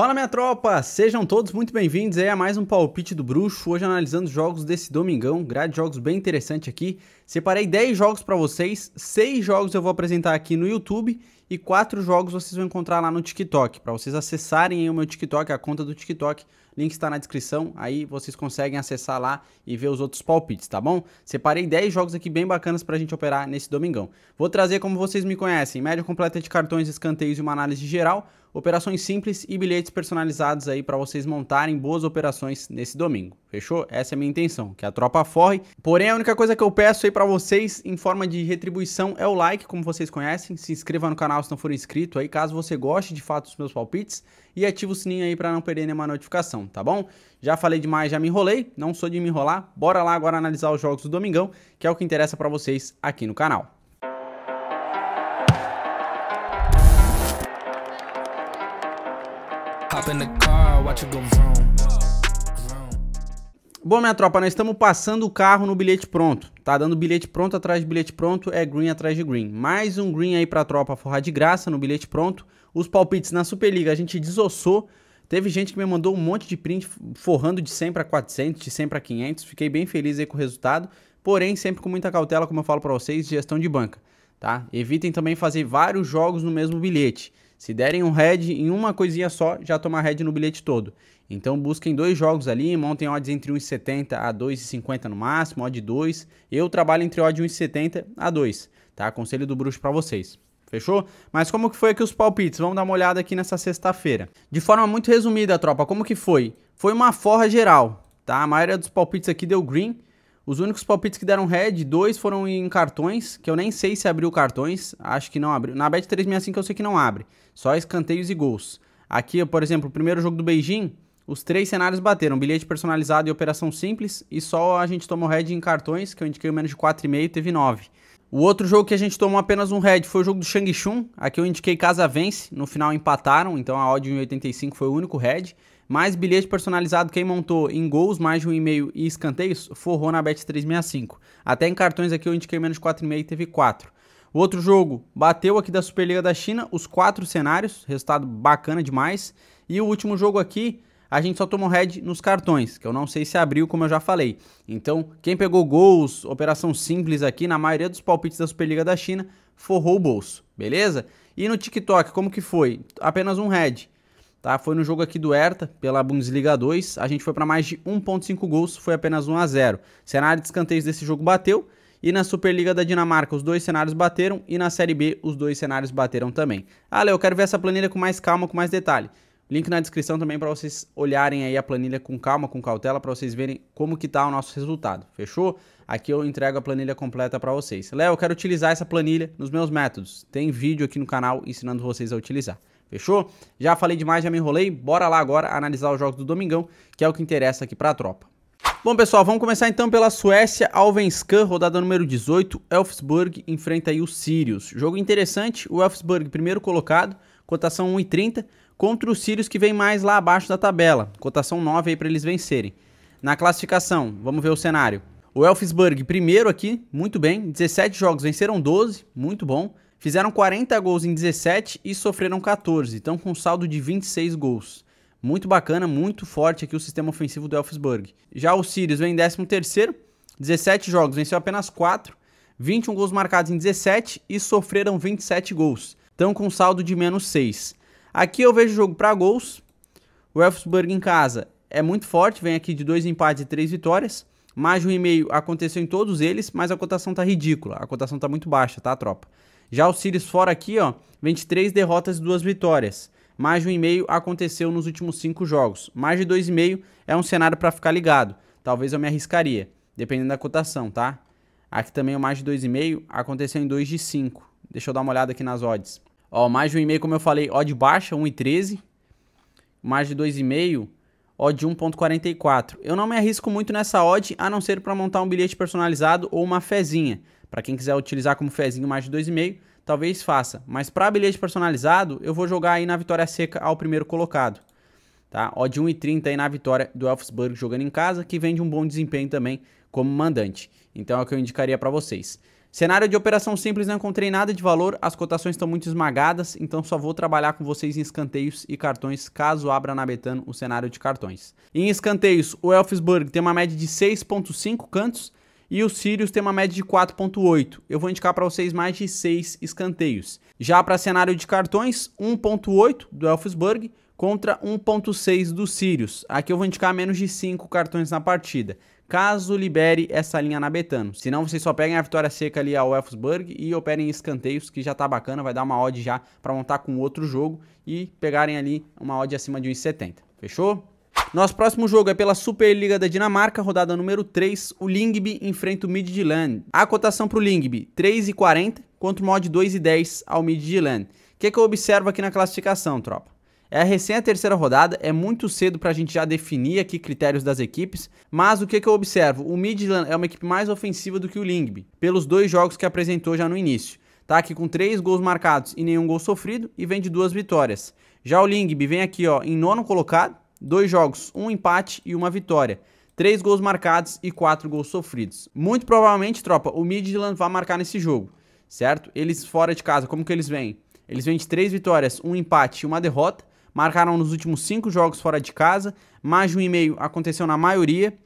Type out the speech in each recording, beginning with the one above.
Fala minha tropa, sejam todos muito bem-vindos a mais um palpite do Bruxo, hoje analisando os jogos desse domingão, grade de jogos bem interessante aqui. Separei 10 jogos para vocês, 6 jogos eu vou apresentar aqui no YouTube e 4 jogos vocês vão encontrar lá no TikTok, para vocês acessarem o meu TikTok, a conta do TikTok, link está na descrição, aí vocês conseguem acessar lá e ver os outros palpites, tá bom? Separei 10 jogos aqui bem bacanas para a gente operar nesse domingão. Vou trazer, como vocês me conhecem, média completa de cartões, escanteios e uma análise geral, operações simples e bilhetes personalizados aí para vocês montarem boas operações nesse domingo. Fechou? Essa é a minha intenção, que a tropa forre. Porém, a única coisa que eu peço aí para vocês em forma de retribuição é o like, como vocês conhecem. Se inscreva no canal se não for inscrito aí, caso você goste de fato dos meus palpites e ative o sininho aí para não perder nenhuma notificação tá bom? Já falei demais, já me enrolei, não sou de me enrolar. Bora lá agora analisar os jogos do Domingão, que é o que interessa para vocês aqui no canal. Bom, minha tropa, nós estamos passando o carro no bilhete pronto. Tá dando bilhete pronto atrás de bilhete pronto, é green atrás de green. Mais um green aí pra tropa forrar de graça no bilhete pronto. Os palpites na Superliga a gente desossou. Teve gente que me mandou um monte de print forrando de 100 para 400, de 100 para 500. Fiquei bem feliz aí com o resultado, porém sempre com muita cautela, como eu falo para vocês, gestão de banca, tá? Evitem também fazer vários jogos no mesmo bilhete. Se derem um head em uma coisinha só, já toma head no bilhete todo. Então busquem dois jogos ali, montem odds entre 1,70 a 2,50 no máximo, odd 2. Eu trabalho entre odd 1,70 a 2, tá? Conselho do bruxo para vocês. Fechou? Mas como que foi aqui os palpites? Vamos dar uma olhada aqui nessa sexta-feira. De forma muito resumida, tropa, como que foi? Foi uma forra geral, tá? A maioria dos palpites aqui deu green. Os únicos palpites que deram red, dois foram em cartões, que eu nem sei se abriu cartões, acho que não abriu. Na Bet365 eu sei que não abre, só escanteios e gols. Aqui, por exemplo, o primeiro jogo do Beijing, os três cenários bateram, bilhete personalizado e operação simples, e só a gente tomou red em cartões, que eu indiquei o menos de 4,5 e teve 9. O outro jogo que a gente tomou apenas um red foi o jogo do Shang Chun. Aqui eu indiquei casa vence, no final empataram, então a odd 1,85 foi o único red. Mais bilhete personalizado, quem montou em gols, mais de 1,5 e escanteios, forrou na bet 365. Até em cartões aqui eu indiquei menos 4,5 e teve 4. O outro jogo bateu aqui da Superliga da China, os quatro cenários, resultado bacana demais. E o último jogo aqui a gente só tomou head nos cartões, que eu não sei se abriu, como eu já falei. Então, quem pegou gols, operação simples aqui, na maioria dos palpites da Superliga da China, forrou o bolso, beleza? E no TikTok, como que foi? Apenas um head. Tá, foi no jogo aqui do Hertha, pela Bundesliga 2, a gente foi para mais de 1.5 gols, foi apenas 1 a 0. Cenário de escanteios desse jogo bateu, e na Superliga da Dinamarca, os dois cenários bateram. E na Série B, os dois cenários bateram também. Ah, Léo, eu quero ver essa planilha com mais calma, com mais detalhe. Link na descrição também para vocês olharem aí a planilha com calma, com cautela, para vocês verem como que tá o nosso resultado. Fechou? Aqui eu entrego a planilha completa para vocês. Léo, eu quero utilizar essa planilha nos meus métodos. Tem vídeo aqui no canal ensinando vocês a utilizar. Fechou? Já falei demais, já me enrolei. Bora lá agora analisar o jogo do domingão, que é o que interessa aqui para a tropa. Bom, pessoal, vamos começar então pela Suécia, Alvenskan, rodada número 18, Elfsburg enfrenta aí o Sirius. Jogo interessante, o Elfsburg primeiro colocado, cotação 1,30, contra os sírios que vem mais lá abaixo da tabela, cotação 9 aí para eles vencerem. Na classificação, vamos ver o cenário. O Elfsburg primeiro aqui, muito bem, 17 jogos, venceram 12, muito bom. Fizeram 40 gols em 17 e sofreram 14, então com saldo de 26 gols. Muito bacana, muito forte aqui o sistema ofensivo do Elfsburg. Já o Sirius vem em 13º, 17 jogos, venceu apenas 4, 21 gols marcados em 17 e sofreram 27 gols. Então com saldo de menos 6. Aqui eu vejo o jogo para gols. O Elfsburg em casa é muito forte, vem aqui de dois empates e três vitórias. Mais de um e meio aconteceu em todos eles, mas a cotação tá ridícula. A cotação tá muito baixa, tá, tropa? Já o Sirius fora aqui, ó, 23 derrotas e duas vitórias. Mais de um e meio aconteceu nos últimos cinco jogos. Mais de dois e meio é um cenário para ficar ligado. Talvez eu me arriscaria, dependendo da cotação, tá? Aqui também o mais de dois e meio aconteceu em dois de cinco. Deixa eu dar uma olhada aqui nas odds. Ó, mais de 1,5, como eu falei, odd baixa, 1,13. Mais de 2,5, odd 1,44. Eu não me arrisco muito nessa odd, a não ser para montar um bilhete personalizado ou uma fezinha. Para quem quiser utilizar como fezinho mais de 2,5, talvez faça. Mas para bilhete personalizado, eu vou jogar aí na vitória seca ao primeiro colocado. Tá? Odd 1,30 aí na vitória do Elfsburg jogando em casa, que vem de um bom desempenho também como mandante. Então é o que eu indicaria para vocês. Cenário de operação simples, não encontrei nada de valor, as cotações estão muito esmagadas, então só vou trabalhar com vocês em escanteios e cartões, caso abra na Betano o cenário de cartões. Em escanteios, o Elfsburg tem uma média de 6.5 cantos e o Sirius tem uma média de 4.8. Eu vou indicar para vocês mais de 6 escanteios. Já para cenário de cartões, 1.8 do Elfsburg contra 1.6 do Sirius. Aqui eu vou indicar menos de 5 cartões na partida caso libere essa linha na Betano. Senão vocês só peguem a vitória seca ali ao Elfsburg e operem escanteios, que já tá bacana, vai dar uma odd já para montar com outro jogo e pegarem ali uma odd acima de 1,70. Fechou? Nosso próximo jogo é pela Superliga da Dinamarca, rodada número 3. O Lingby enfrenta o Midtjylland. A cotação para o Lingby, 3,40 contra o mod 2,10 ao Midtjylland. O que, que eu observo aqui na classificação, tropa? É recém a terceira rodada, é muito cedo para a gente já definir aqui critérios das equipes, mas o que, que eu observo? O Midland é uma equipe mais ofensiva do que o Lingby, pelos dois jogos que apresentou já no início. Tá aqui com três gols marcados e nenhum gol sofrido e vem de duas vitórias. Já o Lingby vem aqui ó, em nono colocado, dois jogos, um empate e uma vitória. Três gols marcados e quatro gols sofridos. Muito provavelmente, tropa, o Midland vai marcar nesse jogo, certo? Eles fora de casa, como que eles vêm? Eles vêm de três vitórias, um empate e uma derrota marcaram nos últimos cinco jogos fora de casa, mais de um e meio aconteceu na maioria.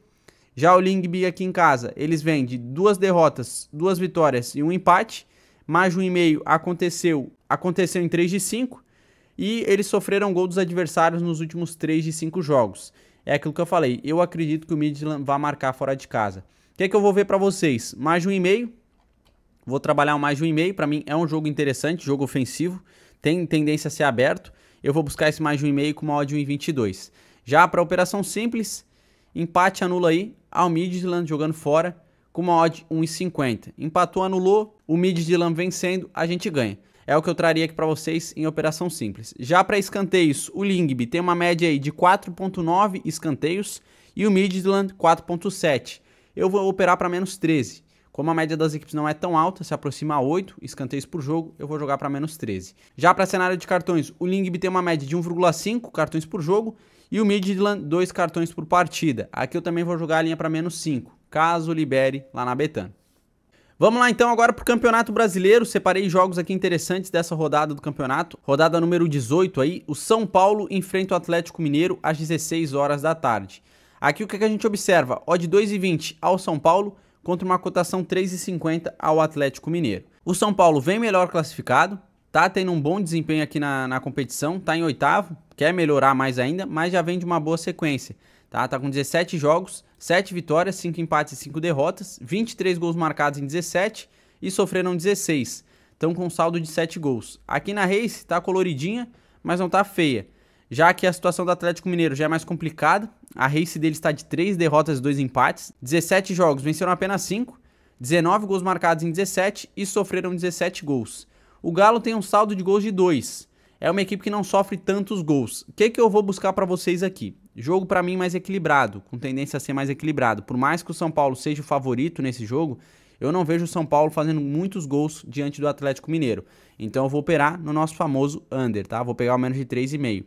Já o Lingby aqui em casa, eles vêm de duas derrotas, duas vitórias e um empate, mais de um e meio aconteceu, aconteceu em 3 de 5 e eles sofreram gol dos adversários nos últimos 3 de 5 jogos. É aquilo que eu falei, eu acredito que o Midland vai marcar fora de casa. O que, é que eu vou ver para vocês? Mais de um e meio vou trabalhar mais de um e meio para mim é um jogo interessante, jogo ofensivo, tem tendência a ser aberto, eu vou buscar esse mais de 1,5 com uma odd de 1,22. Já para operação simples, empate anula aí, ao Midland jogando fora com uma odd 1,50. Empatou, anulou, o Midland vencendo, a gente ganha. É o que eu traria aqui para vocês em operação simples. Já para escanteios, o Lingby tem uma média aí de 4.9 escanteios e o Midland 4.7. Eu vou operar para menos 13. Como a média das equipes não é tão alta, se aproxima a 8 escanteios por jogo, eu vou jogar para menos 13. Já para cenário de cartões, o Lingby tem uma média de 1,5 cartões por jogo e o Midland 2 cartões por partida. Aqui eu também vou jogar a linha para menos 5, caso libere lá na Betano. Vamos lá então agora para o Campeonato Brasileiro, separei jogos aqui interessantes dessa rodada do campeonato. Rodada número 18 aí, o São Paulo enfrenta o Atlético Mineiro às 16 horas da tarde. Aqui o que, é que a gente observa? Odd 2,20 ao São Paulo contra uma cotação 3,50 ao Atlético Mineiro. O São Paulo vem melhor classificado, tá tendo um bom desempenho aqui na, na competição, tá em oitavo, quer melhorar mais ainda, mas já vem de uma boa sequência. Tá, tá com 17 jogos, 7 vitórias, 5 empates e 5 derrotas, 23 gols marcados em 17 e sofreram 16. Estão com um saldo de 7 gols. Aqui na Race tá coloridinha, mas não tá feia já que a situação do Atlético Mineiro já é mais complicada. A race dele está de 3 derrotas e 2 empates, 17 jogos, venceram apenas 5, 19 gols marcados em 17 e sofreram 17 gols. O Galo tem um saldo de gols de 2. É uma equipe que não sofre tantos gols. O que, que eu vou buscar para vocês aqui? Jogo para mim mais equilibrado, com tendência a ser mais equilibrado. Por mais que o São Paulo seja o favorito nesse jogo, eu não vejo o São Paulo fazendo muitos gols diante do Atlético Mineiro. Então eu vou operar no nosso famoso under, tá? Vou pegar o menos de 3,5.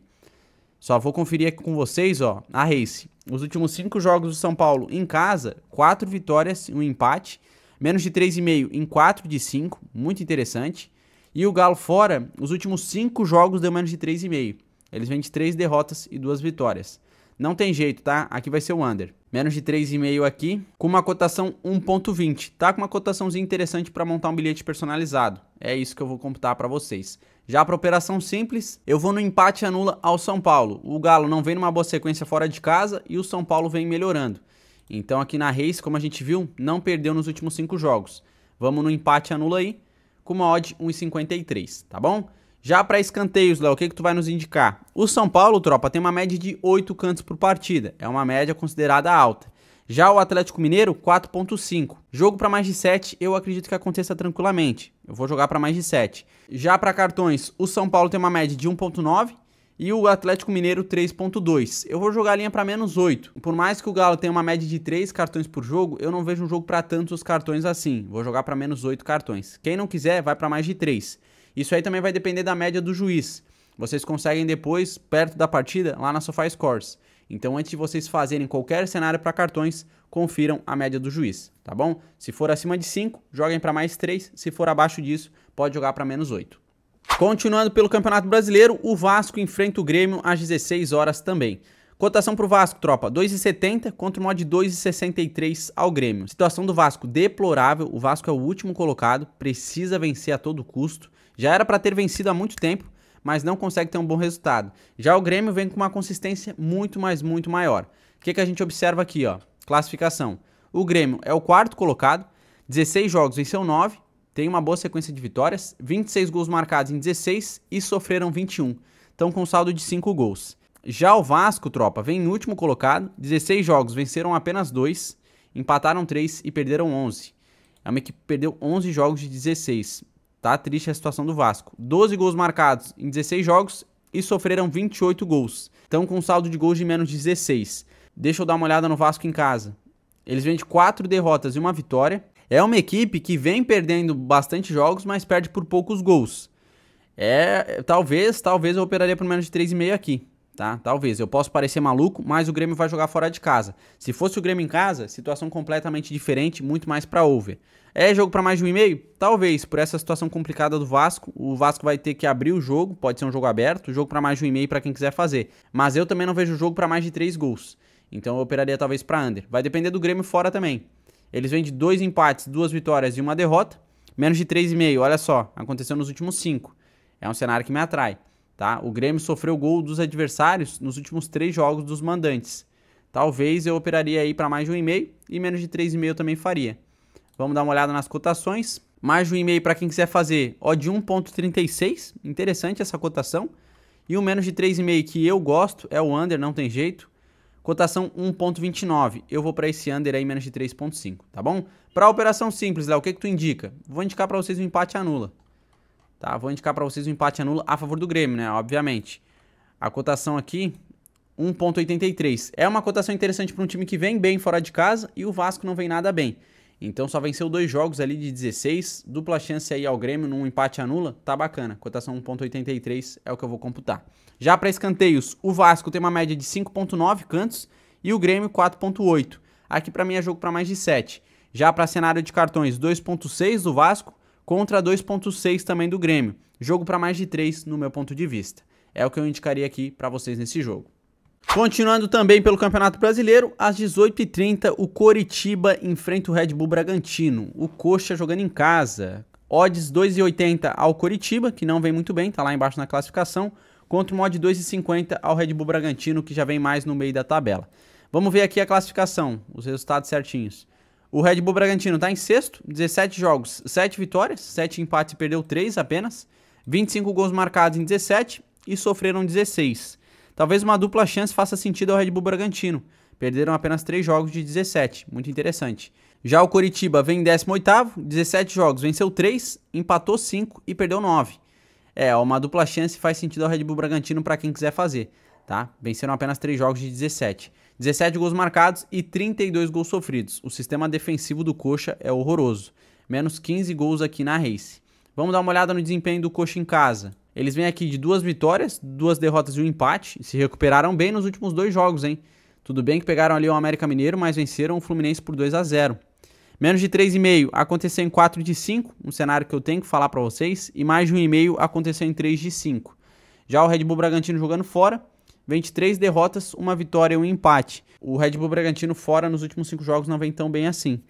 Só vou conferir aqui com vocês, ó, a race. Os últimos cinco jogos do São Paulo em casa, quatro vitórias, um empate, menos de 3,5 em 4 de 5, muito interessante. E o Galo fora, os últimos cinco jogos deu menos de 3,5. Eles vêm de 3 derrotas e duas vitórias. Não tem jeito, tá? Aqui vai ser o under menos de 3,5 aqui, com uma cotação 1.20. Tá com uma cotaçãozinha interessante para montar um bilhete personalizado. É isso que eu vou computar para vocês. Já para operação simples, eu vou no empate anula ao São Paulo. O Galo não vem numa boa sequência fora de casa e o São Paulo vem melhorando. Então aqui na Reis, como a gente viu, não perdeu nos últimos 5 jogos. Vamos no empate anula aí, com uma odd 1,53, tá bom? Já para escanteios, Léo, o que, que tu vai nos indicar? O São Paulo, tropa, tem uma média de 8 cantos por partida, é uma média considerada alta. Já o Atlético Mineiro, 4.5. Jogo para mais de 7, eu acredito que aconteça tranquilamente. Eu vou jogar para mais de 7. Já para cartões, o São Paulo tem uma média de 1.9 e o Atlético Mineiro 3.2. Eu vou jogar a linha para menos 8. Por mais que o Galo tenha uma média de 3 cartões por jogo, eu não vejo um jogo para tantos cartões assim. Vou jogar para menos 8 cartões. Quem não quiser, vai para mais de 3. Isso aí também vai depender da média do juiz. Vocês conseguem depois, perto da partida, lá na SofaScores. Então, antes de vocês fazerem qualquer cenário para cartões, confiram a média do juiz, tá bom? Se for acima de 5, joguem para mais 3. Se for abaixo disso, pode jogar para menos 8. Continuando pelo Campeonato Brasileiro, o Vasco enfrenta o Grêmio às 16 horas também. Cotação para o Vasco, tropa, 2,70 contra o mod 2,63 ao Grêmio. Situação do Vasco deplorável, o Vasco é o último colocado, precisa vencer a todo custo. Já era para ter vencido há muito tempo, mas não consegue ter um bom resultado. Já o Grêmio vem com uma consistência muito, mais muito maior. O que, que a gente observa aqui, ó? Classificação. O Grêmio é o quarto colocado, 16 jogos venceu 9, tem uma boa sequência de vitórias, 26 gols marcados em 16 e sofreram 21. Estão com um saldo de 5 gols. Já o Vasco, tropa, vem em último colocado, 16 jogos, venceram apenas 2, empataram 3 e perderam 11. É uma equipe que perdeu 11 jogos de 16. Tá triste a situação do Vasco. 12 gols marcados em 16 jogos e sofreram 28 gols. Estão com um saldo de gols de menos 16. Deixa eu dar uma olhada no Vasco em casa. Eles vêm de 4 derrotas e uma vitória. É uma equipe que vem perdendo bastante jogos, mas perde por poucos gols. É, talvez, talvez eu operaria por menos de 3,5 aqui tá? Talvez. Eu posso parecer maluco, mas o Grêmio vai jogar fora de casa. Se fosse o Grêmio em casa, situação completamente diferente, muito mais para over. É jogo para mais de um e meio? Talvez, por essa situação complicada do Vasco, o Vasco vai ter que abrir o jogo, pode ser um jogo aberto, jogo para mais de um e meio para quem quiser fazer. Mas eu também não vejo jogo para mais de três gols. Então eu operaria talvez para under. Vai depender do Grêmio fora também. Eles vêm de dois empates, duas vitórias e uma derrota, menos de 3,5. Olha só, aconteceu nos últimos cinco. É um cenário que me atrai. Tá? O Grêmio sofreu gol dos adversários nos últimos três jogos dos mandantes. Talvez eu operaria aí para mais de 1,5 e menos de 3,5 eu também faria. Vamos dar uma olhada nas cotações. Mais de 1,5 para quem quiser fazer, ó de 1,36, interessante essa cotação. E o menos de 3,5 que eu gosto é o under, não tem jeito. Cotação 1.29. Eu vou para esse under aí menos de 3.5, tá bom? Para operação simples, Léo, o que que tu indica? Vou indicar para vocês o um empate anula. Tá, vou indicar para vocês o um empate anulo a favor do Grêmio, né? Obviamente. A cotação aqui, 1.83. É uma cotação interessante para um time que vem bem fora de casa e o Vasco não vem nada bem. Então só venceu dois jogos ali de 16, dupla chance aí ao Grêmio num empate anula, tá bacana. Cotação 1.83 é o que eu vou computar. Já para escanteios, o Vasco tem uma média de 5.9 cantos e o Grêmio 4.8. Aqui para mim é jogo para mais de 7. Já para cenário de cartões, 2.6 do Vasco, contra 2.6 também do Grêmio. Jogo para mais de 3 no meu ponto de vista. É o que eu indicaria aqui para vocês nesse jogo. Continuando também pelo Campeonato Brasileiro, às 18h30 o Coritiba enfrenta o Red Bull Bragantino. O Coxa jogando em casa. Odds 2,80 ao Coritiba, que não vem muito bem, tá lá embaixo na classificação, contra o odd 2,50 ao Red Bull Bragantino, que já vem mais no meio da tabela. Vamos ver aqui a classificação, os resultados certinhos. O Red Bull Bragantino está em sexto, 17 jogos, 7 vitórias, 7 empates e perdeu 3 apenas. 25 gols marcados em 17 e sofreram 16. Talvez uma dupla chance faça sentido ao Red Bull Bragantino. Perderam apenas 3 jogos de 17, muito interessante. Já o Coritiba vem em 18º, 17 jogos, venceu 3, empatou 5 e perdeu 9. É, uma dupla chance faz sentido ao Red Bull Bragantino para quem quiser fazer, tá? Venceram apenas 3 jogos de 17. 17 gols marcados e 32 gols sofridos. O sistema defensivo do Coxa é horroroso. Menos 15 gols aqui na Race. Vamos dar uma olhada no desempenho do Coxa em casa. Eles vêm aqui de duas vitórias, duas derrotas e um empate. E se recuperaram bem nos últimos dois jogos, hein? Tudo bem que pegaram ali o América Mineiro, mas venceram o Fluminense por 2 a 0 Menos de 3,5 aconteceu em 4 de 5, um cenário que eu tenho que falar para vocês, e mais de 1,5 aconteceu em 3 de 5. Já o Red Bull Bragantino jogando fora, três derrotas, uma vitória e um empate. O Red Bull Bragantino fora nos últimos cinco jogos não vem tão bem assim.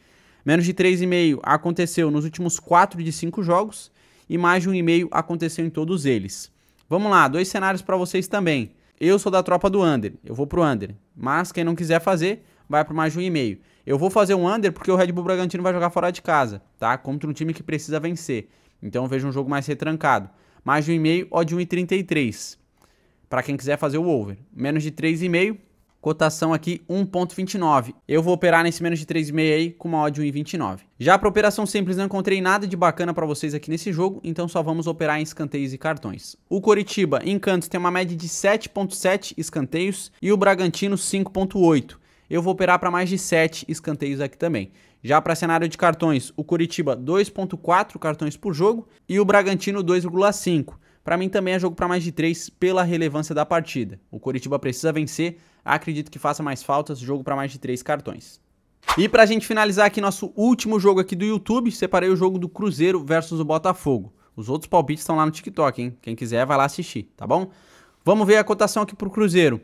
Menos de 3,5 aconteceu nos últimos 4 de 5 jogos e mais de 1,5 aconteceu em todos eles. Vamos lá, dois cenários para vocês também. Eu sou da tropa do under, eu vou pro under. Mas quem não quiser fazer, vai pro mais de 1,5. Eu vou fazer um under porque o Red Bull Bragantino vai jogar fora de casa, tá? Contra um time que precisa vencer. Então eu vejo um jogo mais retrancado. Mais de 1,5 ou de 1,33 para quem quiser fazer o over. Menos de 3,5, cotação aqui 1.29. Eu vou operar nesse menos de 3,5 aí com uma odd de 1.29. Já para operação simples não encontrei nada de bacana para vocês aqui nesse jogo, então só vamos operar em escanteios e cartões. O Coritiba em cantos tem uma média de 7.7 escanteios e o Bragantino 5.8. Eu vou operar para mais de 7 escanteios aqui também. Já para cenário de cartões, o Curitiba 2.4 cartões por jogo e o Bragantino 2,5. Para mim também é jogo para mais de 3 pela relevância da partida. O Coritiba precisa vencer, acredito que faça mais faltas, jogo para mais de 3 cartões. E para a gente finalizar aqui nosso último jogo aqui do YouTube, separei o jogo do Cruzeiro versus o Botafogo. Os outros palpites estão lá no TikTok, hein? Quem quiser vai lá assistir, tá bom? Vamos ver a cotação aqui pro Cruzeiro.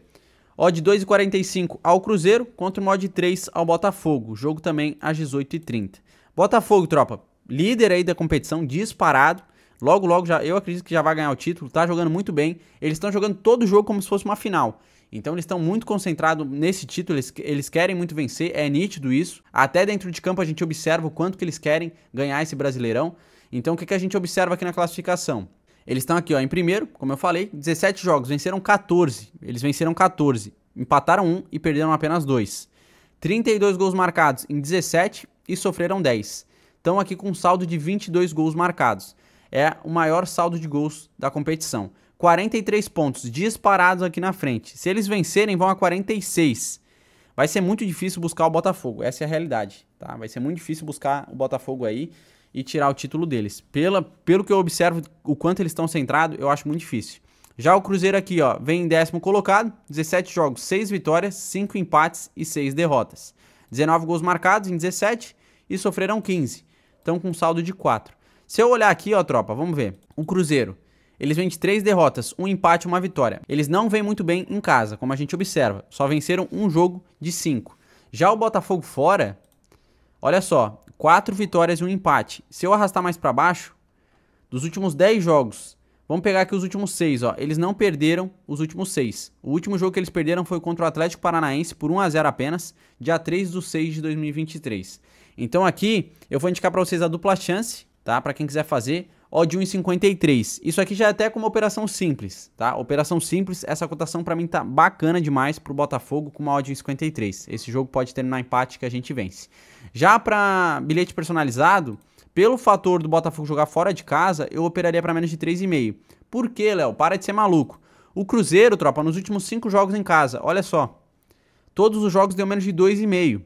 Odd 2,45 ao Cruzeiro contra o mod 3 ao Botafogo. Jogo também às 18h30. Botafogo, tropa, líder aí da competição, disparado. Logo, logo, já eu acredito que já vai ganhar o título, tá jogando muito bem. Eles estão jogando todo o jogo como se fosse uma final. Então eles estão muito concentrados nesse título, eles, eles, querem muito vencer, é nítido isso. Até dentro de campo a gente observa o quanto que eles querem ganhar esse Brasileirão. Então o que, que a gente observa aqui na classificação? Eles estão aqui ó, em primeiro, como eu falei, 17 jogos, venceram 14. Eles venceram 14, empataram 1 e perderam apenas 2. 32 gols marcados em 17 e sofreram 10. Estão aqui com um saldo de 22 gols marcados é o maior saldo de gols da competição. 43 pontos disparados aqui na frente. Se eles vencerem, vão a 46. Vai ser muito difícil buscar o Botafogo, essa é a realidade, tá? Vai ser muito difícil buscar o Botafogo aí e tirar o título deles. Pela, pelo que eu observo, o quanto eles estão centrados, eu acho muito difícil. Já o Cruzeiro aqui, ó, vem em décimo colocado, 17 jogos, 6 vitórias, 5 empates e 6 derrotas. 19 gols marcados em 17 e sofreram 15. Estão com um saldo de 4. Se eu olhar aqui, ó, tropa, vamos ver. O Cruzeiro. Eles vêm de três derrotas, um empate e uma vitória. Eles não vêm muito bem em casa, como a gente observa. Só venceram um jogo de cinco. Já o Botafogo fora, olha só, quatro vitórias e um empate. Se eu arrastar mais para baixo, dos últimos 10 jogos, vamos pegar aqui os últimos seis, ó. Eles não perderam os últimos seis. O último jogo que eles perderam foi contra o Atlético Paranaense por 1 a 0 apenas, dia 3 do 6 de 2023. Então aqui eu vou indicar para vocês a dupla chance, tá? Para quem quiser fazer, ó de 1,53. Isso aqui já é até com uma operação simples, tá? Operação simples, essa cotação para mim tá bacana demais pro Botafogo com uma odd de 1,53. Esse jogo pode terminar empate que a gente vence. Já para bilhete personalizado, pelo fator do Botafogo jogar fora de casa, eu operaria para menos de 3,5. Por quê, Léo? Para de ser maluco. O Cruzeiro, tropa, nos últimos 5 jogos em casa, olha só. Todos os jogos deu menos de 2,5.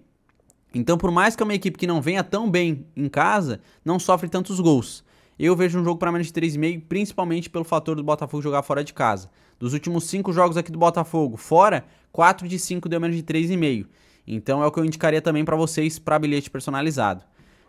Então, por mais que é uma equipe que não venha tão bem em casa, não sofre tantos gols. Eu vejo um jogo para menos de 3,5, principalmente pelo fator do Botafogo jogar fora de casa. Dos últimos 5 jogos aqui do Botafogo, fora, 4 de 5 deu menos de 3,5. Então é o que eu indicaria também para vocês para bilhete personalizado.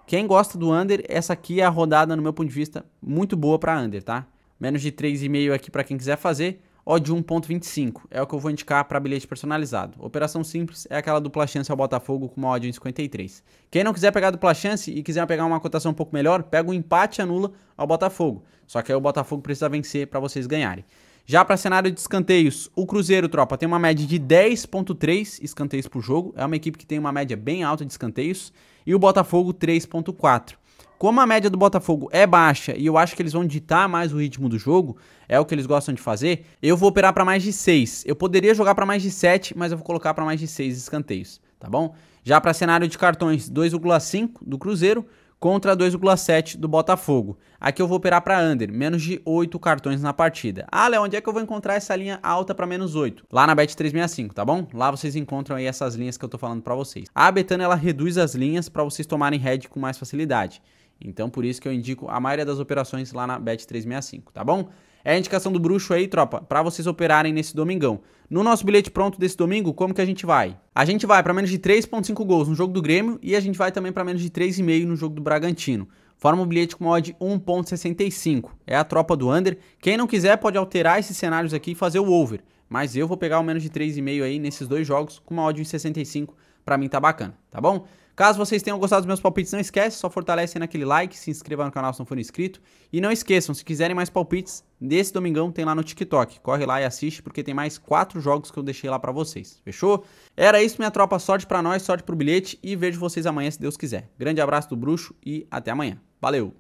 Quem gosta do under, essa aqui é a rodada, no meu ponto de vista, muito boa para under, tá? Menos de 3,5 aqui para quem quiser fazer. Odd 1.25 é o que eu vou indicar para bilhete personalizado. Operação simples é aquela dupla chance ao Botafogo com uma odd 1.53. Quem não quiser pegar dupla chance e quiser pegar uma cotação um pouco melhor, pega o um empate e anula ao Botafogo. Só que aí o Botafogo precisa vencer para vocês ganharem. Já para cenário de escanteios, o Cruzeiro, tropa, tem uma média de 10.3 escanteios por jogo. É uma equipe que tem uma média bem alta de escanteios. E o Botafogo, 3.4. Como a média do Botafogo é baixa e eu acho que eles vão ditar mais o ritmo do jogo, é o que eles gostam de fazer, eu vou operar para mais de 6. Eu poderia jogar para mais de 7, mas eu vou colocar para mais de 6 escanteios, tá bom? Já para cenário de cartões, 2,5 do Cruzeiro contra 2,7 do Botafogo. Aqui eu vou operar para under, menos de 8 cartões na partida. Ah, Léo, onde é que eu vou encontrar essa linha alta para menos 8? Lá na Bet365, tá bom? Lá vocês encontram aí essas linhas que eu tô falando para vocês. A betana ela reduz as linhas para vocês tomarem head com mais facilidade. Então, por isso que eu indico a maioria das operações lá na Bet365, tá bom? É a indicação do bruxo aí, tropa, para vocês operarem nesse domingão. No nosso bilhete pronto desse domingo, como que a gente vai? A gente vai para menos de 3.5 gols no jogo do Grêmio e a gente vai também para menos de 3,5 no jogo do Bragantino. Forma o bilhete com mod 1.65. É a tropa do under. Quem não quiser pode alterar esses cenários aqui e fazer o over. Mas eu vou pegar o menos de 3,5 aí nesses dois jogos com uma odd 1.65. Pra mim tá bacana, tá bom? Caso vocês tenham gostado dos meus palpites, não esquece, só fortalece naquele like, se inscreva no canal se não for inscrito. E não esqueçam, se quiserem mais palpites, desse domingão tem lá no TikTok. Corre lá e assiste, porque tem mais quatro jogos que eu deixei lá para vocês. Fechou? Era isso, minha tropa. Sorte para nós, sorte pro bilhete. E vejo vocês amanhã, se Deus quiser. Grande abraço do Bruxo e até amanhã. Valeu!